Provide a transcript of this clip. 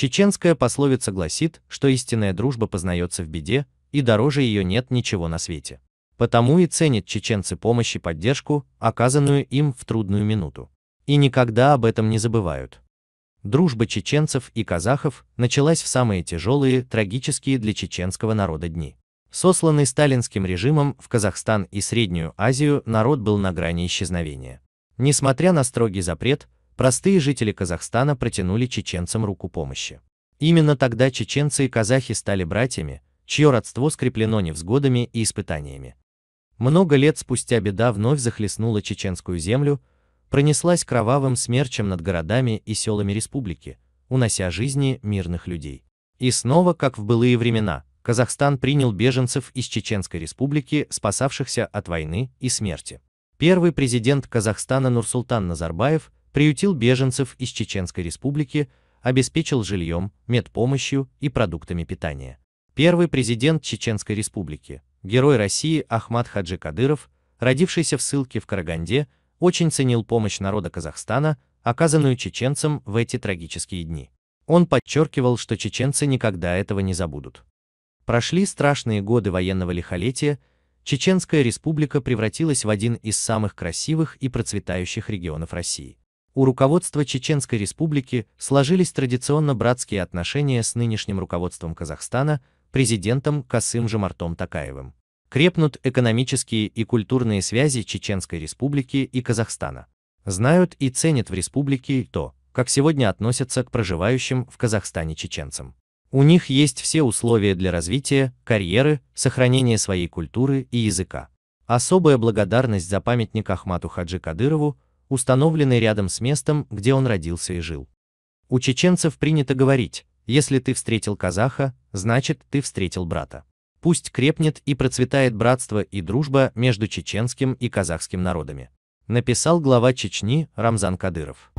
Чеченская пословица гласит, что истинная дружба познается в беде, и дороже ее нет ничего на свете. Потому и ценят чеченцы помощь и поддержку, оказанную им в трудную минуту. И никогда об этом не забывают. Дружба чеченцев и казахов началась в самые тяжелые, трагические для чеченского народа дни. Сосланный сталинским режимом в Казахстан и Среднюю Азию народ был на грани исчезновения. Несмотря на строгий запрет, простые жители Казахстана протянули чеченцам руку помощи. Именно тогда чеченцы и казахи стали братьями, чье родство скреплено невзгодами и испытаниями. Много лет спустя беда вновь захлестнула чеченскую землю, пронеслась кровавым смерчем над городами и селами республики, унося жизни мирных людей. И снова, как в былые времена, Казахстан принял беженцев из Чеченской республики, спасавшихся от войны и смерти. Первый президент Казахстана Нурсултан Назарбаев – приютил беженцев из Чеченской республики, обеспечил жильем, медпомощью и продуктами питания. Первый президент Чеченской республики, герой России Ахмад Хаджи Кадыров, родившийся в ссылке в Караганде, очень ценил помощь народа Казахстана, оказанную чеченцам в эти трагические дни. Он подчеркивал, что чеченцы никогда этого не забудут. Прошли страшные годы военного лихолетия, Чеченская республика превратилась в один из самых красивых и процветающих регионов России. У руководства Чеченской Республики сложились традиционно братские отношения с нынешним руководством Казахстана, президентом Касым Жомартом Такаевым. Крепнут экономические и культурные связи Чеченской Республики и Казахстана. Знают и ценят в республике то, как сегодня относятся к проживающим в Казахстане чеченцам. У них есть все условия для развития, карьеры, сохранения своей культуры и языка. Особая благодарность за памятник Ахмату Хаджи Кадырову – установленный рядом с местом, где он родился и жил. У чеченцев принято говорить, если ты встретил казаха, значит ты встретил брата. Пусть крепнет и процветает братство и дружба между чеченским и казахским народами. Написал глава Чечни Рамзан Кадыров.